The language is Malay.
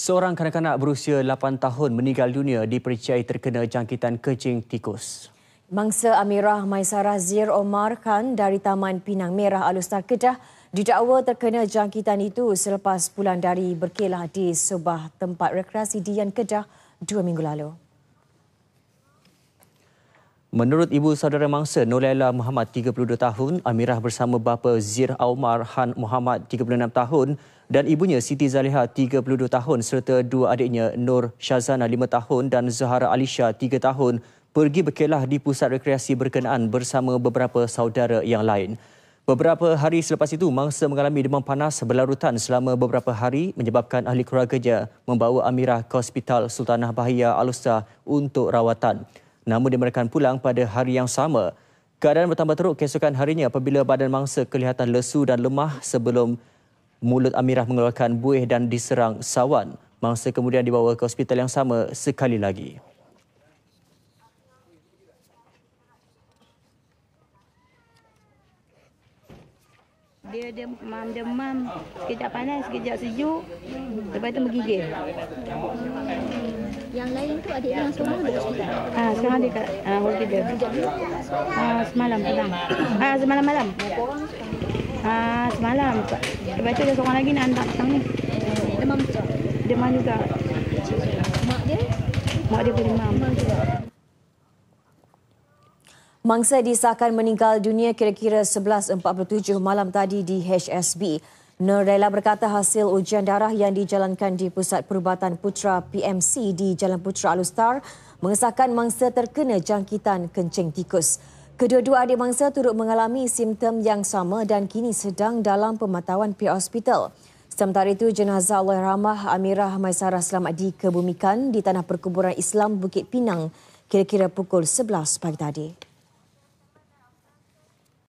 Seorang kanak-kanak berusia 8 tahun meninggal dunia dipercayai terkena jangkitan kecing tikus. Mangsa Amirah Maisarah Zir Omar Khan dari Taman Pinang Merah Alustar Kedah didakwa terkena jangkitan itu selepas pulang dari berkelah di sebuah tempat rekreasi di Dian Kedah dua minggu lalu. Menurut ibu saudara mangsa Nolaila Muhammad 32 tahun, Amirah bersama bapa Zir Aumar Han Muhammad 36 tahun dan ibunya Siti Zaliha 32 tahun serta dua adiknya Nur Shazana 5 tahun dan Zahara Alisha 3 tahun pergi berkelah di pusat rekreasi berkenaan bersama beberapa saudara yang lain. Beberapa hari selepas itu, mangsa mengalami demam panas berlarutan selama beberapa hari menyebabkan ahli keluarganya membawa Amirah ke Hospital Sultanah Bahia Alusa untuk rawatan namun dimerahkan pulang pada hari yang sama. Keadaan bertambah teruk keesokan harinya apabila badan mangsa kelihatan lesu dan lemah sebelum mulut Amirah mengeluarkan buih dan diserang sawan. Mangsa kemudian dibawa ke hospital yang sama sekali lagi. Dia demam-demam, sekejap panas, sekejap sejuk, lepas tu menggigil yang lain tu adik yang semua ada cerita. Ah, sekarang dia kat ah uh, hotel dia. Ah, semalam petang. Ah, semalam malam. Ah, semalam. Lepas tu ada seorang lagi nak hantar petang ni. Demam juga. Demam juga. Mak dia? Mak dia pun demam. Mangsa disahkan meninggal dunia kira-kira 11.47 malam tadi di HSB. Nur berkata hasil ujian darah yang dijalankan di Pusat Perubatan Putra PMC di Jalan Putra Alustar mengesahkan mangsa terkena jangkitan kencing tikus. Kedua-dua adik mangsa turut mengalami simptom yang sama dan kini sedang dalam pematauan pihak hospital. Sementara itu, jenazah Allahyarhamah Amirah Maisarah selamat dikebumikan di Tanah Perkuburan Islam Bukit Pinang kira-kira pukul 11 pagi tadi.